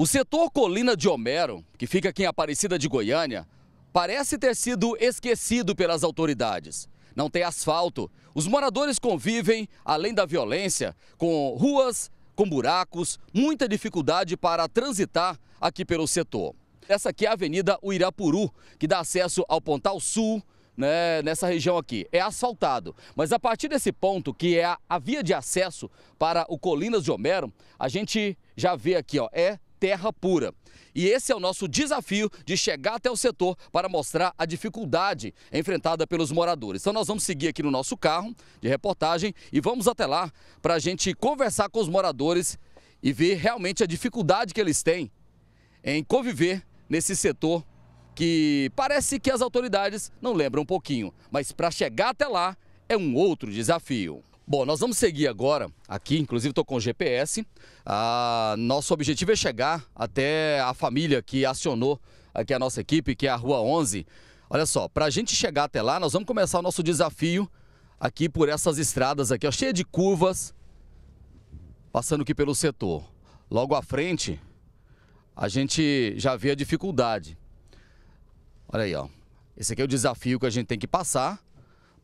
O setor Colina de Homero, que fica aqui em Aparecida de Goiânia, parece ter sido esquecido pelas autoridades. Não tem asfalto. Os moradores convivem, além da violência, com ruas, com buracos, muita dificuldade para transitar aqui pelo setor. Essa aqui é a Avenida Uirapuru, que dá acesso ao Pontal Sul, né, nessa região aqui. É asfaltado, mas a partir desse ponto, que é a, a via de acesso para o Colinas de Homero, a gente já vê aqui, ó, é terra pura. E esse é o nosso desafio de chegar até o setor para mostrar a dificuldade enfrentada pelos moradores. Então nós vamos seguir aqui no nosso carro de reportagem e vamos até lá para a gente conversar com os moradores e ver realmente a dificuldade que eles têm em conviver nesse setor que parece que as autoridades não lembram um pouquinho, mas para chegar até lá é um outro desafio. Bom, nós vamos seguir agora aqui, inclusive estou com o GPS. Ah, nosso objetivo é chegar até a família que acionou aqui a nossa equipe, que é a Rua 11. Olha só, para a gente chegar até lá, nós vamos começar o nosso desafio aqui por essas estradas aqui, ó, cheia de curvas, passando aqui pelo setor. Logo à frente, a gente já vê a dificuldade. Olha aí, ó. Esse aqui é o desafio que a gente tem que passar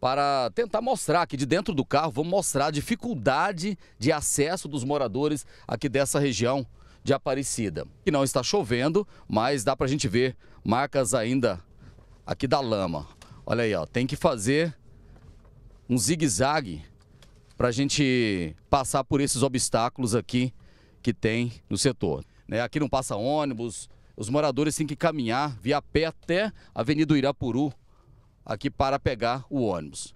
para tentar mostrar aqui de dentro do carro, vamos mostrar a dificuldade de acesso dos moradores aqui dessa região de Aparecida. Que não está chovendo, mas dá para a gente ver marcas ainda aqui da lama. Olha aí, ó, tem que fazer um zigue-zague para a gente passar por esses obstáculos aqui que tem no setor. Né? Aqui não passa ônibus, os moradores têm que caminhar, via pé até a Avenida Irapuru aqui para pegar o ônibus.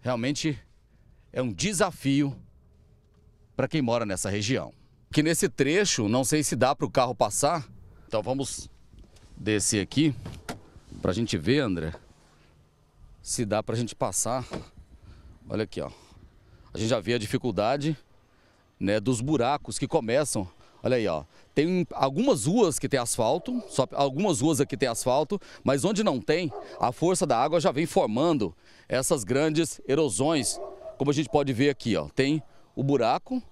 Realmente é um desafio para quem mora nessa região. Que nesse trecho, não sei se dá para o carro passar, então vamos descer aqui para a gente ver, André, se dá para a gente passar. Olha aqui, ó. A gente já vê a dificuldade né, dos buracos que começam Olha aí, ó. Tem algumas ruas que tem asfalto, só algumas ruas aqui tem asfalto, mas onde não tem, a força da água já vem formando essas grandes erosões. Como a gente pode ver aqui, ó, tem o buraco,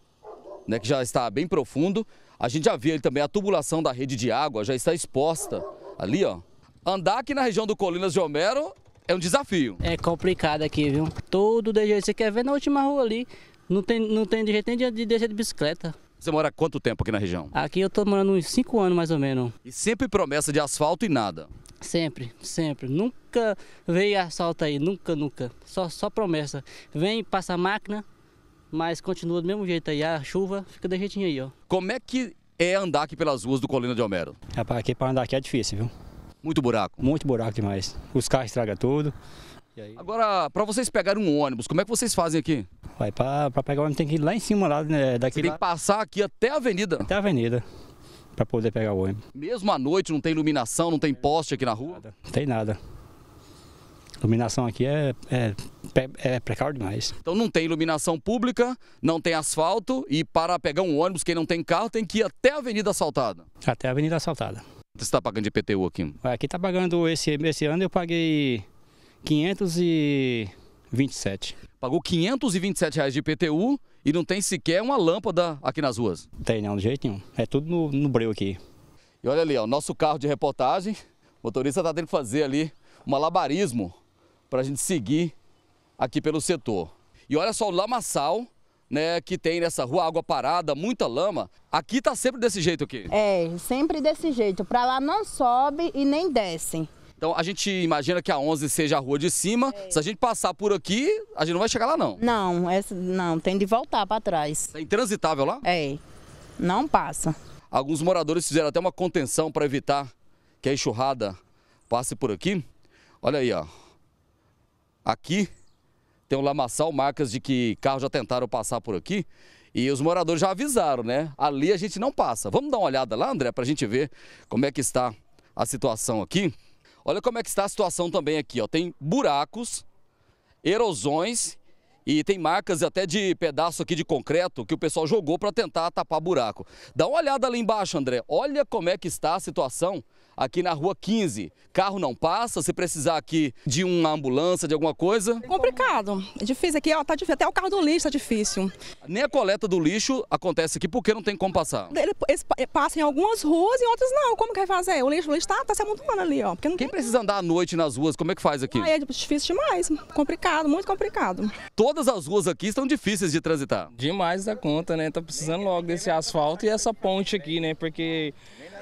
né, que já está bem profundo. A gente já vê ali também a tubulação da rede de água, já está exposta ali, ó. Andar aqui na região do Colinas de Homero é um desafio. É complicado aqui, viu? Todo de jeito você quer ver na última rua ali, não tem, não tem de jeito nem de descer de bicicleta. Você mora há quanto tempo aqui na região? Aqui eu estou morando uns 5 anos mais ou menos. E sempre promessa de asfalto e nada? Sempre, sempre. Nunca veio asfalto aí, nunca, nunca. Só, só promessa. Vem, passa a máquina, mas continua do mesmo jeito aí. A chuva fica da jeitinho aí, ó. Como é que é andar aqui pelas ruas do Colina de Homero? Rapaz, aqui para andar aqui é difícil, viu? Muito buraco? Muito buraco demais. Os carros estragam tudo. Aí... Agora, para vocês pegarem um ônibus, como é que vocês fazem aqui? Vai, para pegar o ônibus tem que ir lá em cima, lá né, daqui Você tem lá... que passar aqui até a avenida? Até a avenida, para poder pegar o ônibus. Mesmo à noite, não tem iluminação, não tem poste aqui na rua? Não tem nada. Iluminação aqui é, é, é, é precário demais. Então não tem iluminação pública, não tem asfalto e para pegar um ônibus, quem não tem carro tem que ir até a avenida assaltada? Até a avenida asfaltada. Você está pagando de IPTU aqui? Aqui está pagando esse, esse ano eu paguei 527. Pagou 527 reais de IPTU e não tem sequer uma lâmpada aqui nas ruas? Tem não, de jeito nenhum. É tudo no, no breu aqui. E olha ali, ó, nosso carro de reportagem, o motorista está tendo que fazer ali um malabarismo para a gente seguir aqui pelo setor. E olha só o lamaçal né, que tem nessa rua, água parada, muita lama. Aqui tá sempre desse jeito aqui. É, sempre desse jeito. Para lá não sobe e nem desce. Então a gente imagina que a 11 seja a rua de cima. É. Se a gente passar por aqui, a gente não vai chegar lá não. Não, é, não, tem de voltar para trás. É intransitável lá? É. Não passa. Alguns moradores fizeram até uma contenção para evitar que a enxurrada passe por aqui. Olha aí, ó. Aqui tem um lamaçal, marcas de que carros já tentaram passar por aqui. E os moradores já avisaram, né? Ali a gente não passa. Vamos dar uma olhada lá, André, para a gente ver como é que está a situação aqui. Olha como é que está a situação também aqui, ó. Tem buracos, erosões e tem marcas até de pedaço aqui de concreto que o pessoal jogou para tentar tapar buraco. Dá uma olhada ali embaixo, André. Olha como é que está a situação aqui na rua 15. Carro não passa, se precisar aqui de uma ambulância, de alguma coisa? É complicado, é difícil aqui, ó, tá difícil. até o carro do lixo tá difícil. Nem a coleta do lixo acontece aqui porque não tem como passar. ele passa em algumas ruas e outras não, como que vai fazer? O lixo, o lixo tá, tá se amontoando ali, ó. Quem tem... precisa andar à noite nas ruas, como é que faz aqui? Ah, é difícil demais, complicado, muito complicado. Todas as ruas aqui estão difíceis de transitar. Demais da conta, né, tá precisando logo desse asfalto e essa ponte aqui, né, porque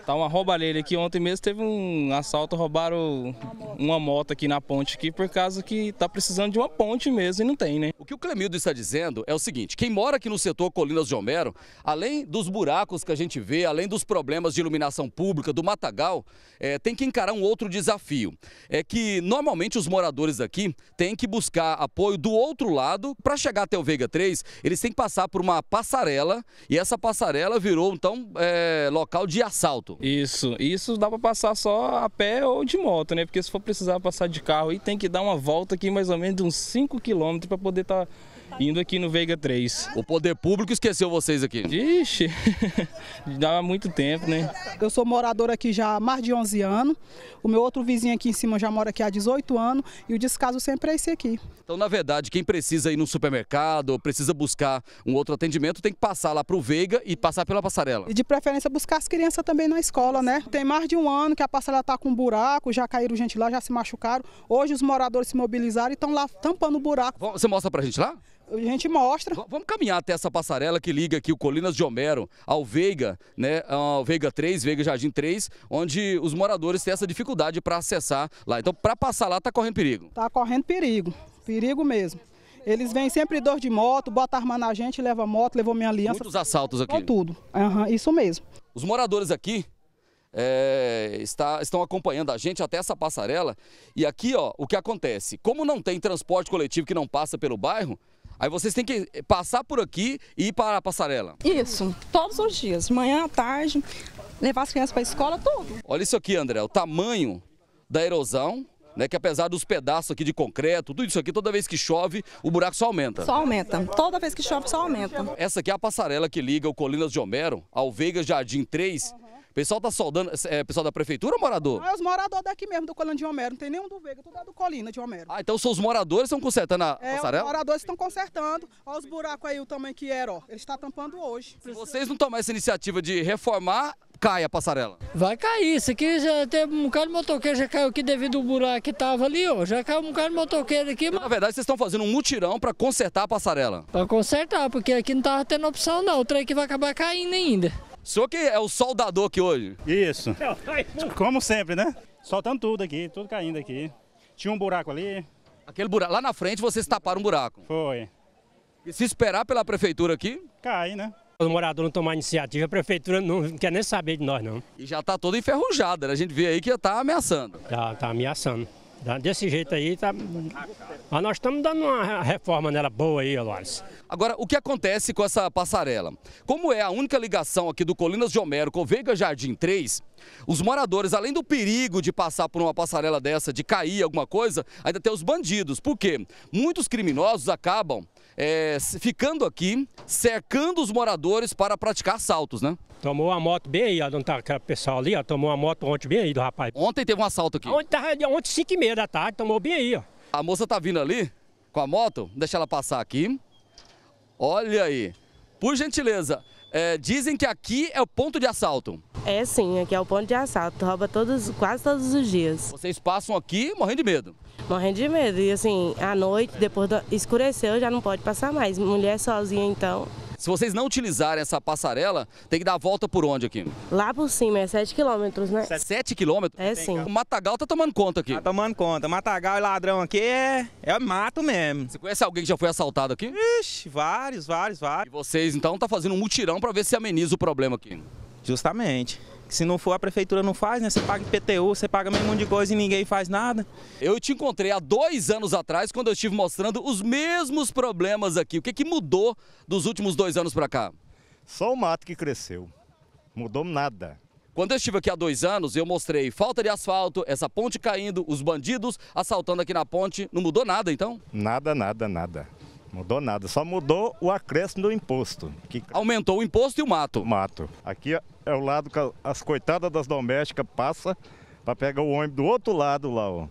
Tá uma roubalheira aqui. Ontem mesmo teve um assalto, roubaram uma moto aqui na ponte aqui por causa que tá precisando de uma ponte mesmo e não tem, né? O que o Clemildo está dizendo é o seguinte, quem mora aqui no setor Colinas de Homero, além dos buracos que a gente vê, além dos problemas de iluminação pública, do matagal, é, tem que encarar um outro desafio. É que normalmente os moradores aqui têm que buscar apoio do outro lado. Para chegar até o Veiga 3, eles têm que passar por uma passarela e essa passarela virou então é, local de assalto. Isso, isso dá para passar só a pé ou de moto, né? Porque se for precisar passar de carro aí, tem que dar uma volta aqui mais ou menos de uns 5 km para poder estar. Tá indo aqui no Veiga 3. O poder público esqueceu vocês aqui. Vixe, dá muito tempo, né? Eu sou moradora aqui já há mais de 11 anos. O meu outro vizinho aqui em cima já mora aqui há 18 anos e o descaso sempre é esse aqui. Então, na verdade, quem precisa ir no supermercado, precisa buscar um outro atendimento, tem que passar lá para o Veiga e passar pela passarela. E de preferência buscar as crianças também na escola, né? Tem mais de um ano que a passarela está com um buraco, já caíram gente lá, já se machucaram. Hoje os moradores se mobilizaram e estão lá tampando o buraco. Você mostra para a gente lá? a gente mostra. vamos caminhar até essa passarela que liga aqui o Colinas de Homero ao Veiga, né? Ao Veiga 3, Veiga Jardim 3, onde os moradores têm essa dificuldade para acessar lá. Então, para passar lá, está correndo perigo. Está correndo perigo, perigo mesmo. Eles vêm sempre dor de moto, bota arma na gente, leva moto, levou minha aliança. Muitos assaltos aqui. Tudo, uhum, isso mesmo. Os moradores aqui é, está, estão acompanhando a gente até essa passarela. E aqui, ó, o que acontece? Como não tem transporte coletivo que não passa pelo bairro, Aí vocês têm que passar por aqui e ir para a passarela. Isso, todos os dias, manhã, tarde, levar as crianças para a escola, tudo. Olha isso aqui, André, o tamanho da erosão, né, que apesar dos pedaços aqui de concreto, tudo isso aqui, toda vez que chove, o buraco só aumenta. Só aumenta. Toda vez que chove, só aumenta. Essa aqui é a passarela que liga o Colinas de Homero ao Veiga Jardim 3, pessoal tá soldando, é pessoal da prefeitura ou morador? Ah, é os moradores daqui mesmo, do colando de Homero, não tem nenhum do Veiga, tudo é do Colina de Homero. Ah, então são os moradores que estão consertando a é, passarela? os moradores estão consertando, olha os buracos aí, o tamanho que era, ó, ele está tampando hoje. Se vocês não tomarem essa iniciativa de reformar, cai a passarela? Vai cair, isso aqui já tem um bocado de motoqueiro, já caiu aqui devido ao buraco que tava ali, ó, já caiu um bocado de motoqueiro aqui. mas... Na verdade, vocês estão fazendo um mutirão para consertar a passarela? Para consertar, porque aqui não tava tendo opção não, o trem que vai acabar caindo ainda. O senhor que é o soldador aqui hoje. Isso. É né? Como sempre, né? Soltando tudo aqui, tudo caindo aqui. Tinha um buraco ali. Aquele buraco. Lá na frente vocês taparam um buraco. Foi. E se esperar pela prefeitura aqui? Cai, né? O morador não tomar iniciativa, a prefeitura não quer nem saber de nós, não. E já está toda enferrujada, né? A gente vê aí que já está ameaçando. Já está ameaçando. Desse jeito aí, tá... mas nós estamos dando uma reforma nela boa aí, Alores. Agora, o que acontece com essa passarela? Como é a única ligação aqui do Colinas de Homero com o Veiga Jardim 3, os moradores, além do perigo de passar por uma passarela dessa, de cair alguma coisa, ainda tem os bandidos. Por quê? Muitos criminosos acabam é, ficando aqui, cercando os moradores para praticar assaltos, né? Tomou a moto bem aí, ó, não tá aquele pessoal ali, ó, tomou a moto ontem bem aí do rapaz. Ontem teve um assalto aqui? Ontem, tava, ontem 5 e meia da tarde, tomou bem aí, ó. A moça tá vindo ali com a moto, deixa ela passar aqui. Olha aí, por gentileza, é, dizem que aqui é o ponto de assalto. É sim, aqui é o ponto de assalto, rouba todos, quase todos os dias. Vocês passam aqui morrendo de medo? morrendo de medo. E assim, à noite, depois do... escureceu, já não pode passar mais. Mulher sozinha, então. Se vocês não utilizarem essa passarela, tem que dar a volta por onde aqui? Lá por cima, é 7 quilômetros, né? 7 quilômetros? É sim. O Matagal tá tomando conta aqui. Tá tomando conta. Matagal e ladrão aqui é, é mato mesmo. Você conhece alguém que já foi assaltado aqui? Ixi, vários, vários, vários. E vocês então tá fazendo um mutirão para ver se ameniza o problema aqui. Justamente. Se não for, a prefeitura não faz, né? Você paga IPTU, você paga meio monte de coisa e ninguém faz nada. Eu te encontrei há dois anos atrás, quando eu estive mostrando os mesmos problemas aqui. O que, que mudou dos últimos dois anos para cá? Só o mato que cresceu. Mudou nada. Quando eu estive aqui há dois anos, eu mostrei falta de asfalto, essa ponte caindo, os bandidos assaltando aqui na ponte. Não mudou nada, então? Nada, nada, nada. Mudou nada, só mudou o acréscimo do imposto. Que... Aumentou o imposto e o mato. O mato. Aqui, é o lado que as coitadas das domésticas passa para pegar o ônibus do outro lado lá, ó.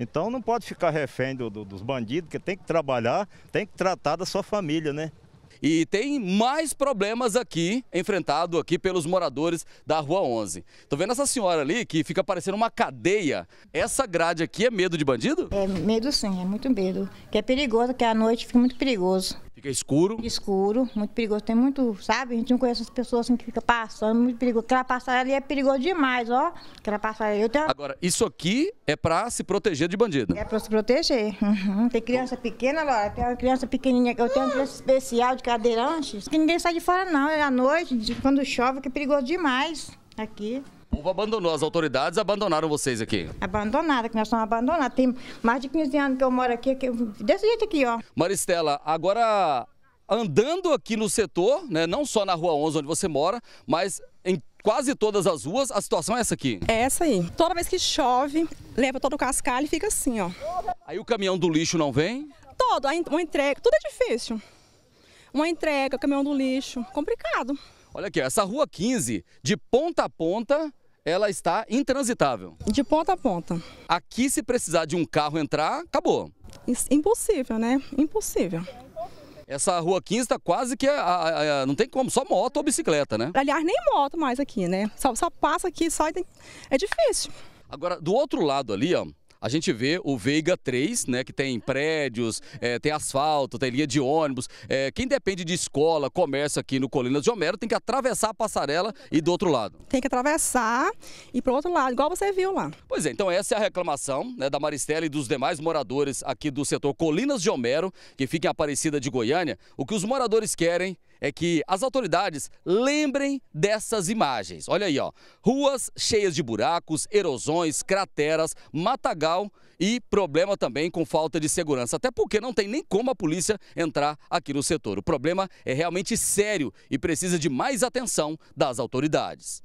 Então não pode ficar refém do, do, dos bandidos, que tem que trabalhar, tem que tratar da sua família, né? E tem mais problemas aqui, enfrentado aqui pelos moradores da Rua 11. Tô vendo essa senhora ali que fica parecendo uma cadeia. Essa grade aqui é medo de bandido? É medo sim, é muito medo. Que é perigoso, que à noite fica muito perigoso. Fica escuro? Escuro, muito perigoso. Tem muito, sabe? A gente não conhece as pessoas assim que fica passando, muito perigoso. Aquela passarela ali é perigoso demais, ó. Aquela passarela eu tenho... Agora, isso aqui é pra se proteger de bandido? É pra se proteger. Uhum. Tem criança pequena, Laura, tem uma criança pequenininha. Eu tenho uma criança especial de cadeirantes, que ninguém sai de fora não, é à noite, quando chove, que é perigoso demais aqui. O povo abandonou, as autoridades abandonaram vocês aqui. Abandonada, que nós estamos abandonados. Tem mais de 15 anos que eu moro aqui, aqui desse jeito aqui, ó. Maristela, agora andando aqui no setor, né, não só na Rua 11 onde você mora, mas em quase todas as ruas, a situação é essa aqui? É essa aí. Toda vez que chove, leva todo o cascalho e fica assim, ó. Aí o caminhão do lixo não vem? Todo, uma entrega, tudo é difícil. Uma entrega, caminhão do lixo, complicado. Olha aqui, essa rua 15, de ponta a ponta, ela está intransitável. De ponta a ponta. Aqui, se precisar de um carro entrar, acabou. Impossível, né? Impossível. Essa rua 15 está quase que. A, a, a, não tem como, só moto ou bicicleta, né? Aliás, nem moto mais aqui, né? Só, só passa aqui, sai. Tem... É difícil. Agora, do outro lado ali, ó, a gente vê o Veiga 3, né, que tem prédios, é, tem asfalto, tem linha de ônibus. É, quem depende de escola, comércio aqui no Colinas de Homero tem que atravessar a passarela e do outro lado. Tem que atravessar e para o outro lado, igual você viu lá. Pois é, então essa é a reclamação né, da Maristela e dos demais moradores aqui do setor Colinas de Homero, que fica em Aparecida de Goiânia. O que os moradores querem é que as autoridades lembrem dessas imagens. Olha aí, ó. Ruas cheias de buracos, erosões, crateras, matagal e problema também com falta de segurança. Até porque não tem nem como a polícia entrar aqui no setor. O problema é realmente sério e precisa de mais atenção das autoridades.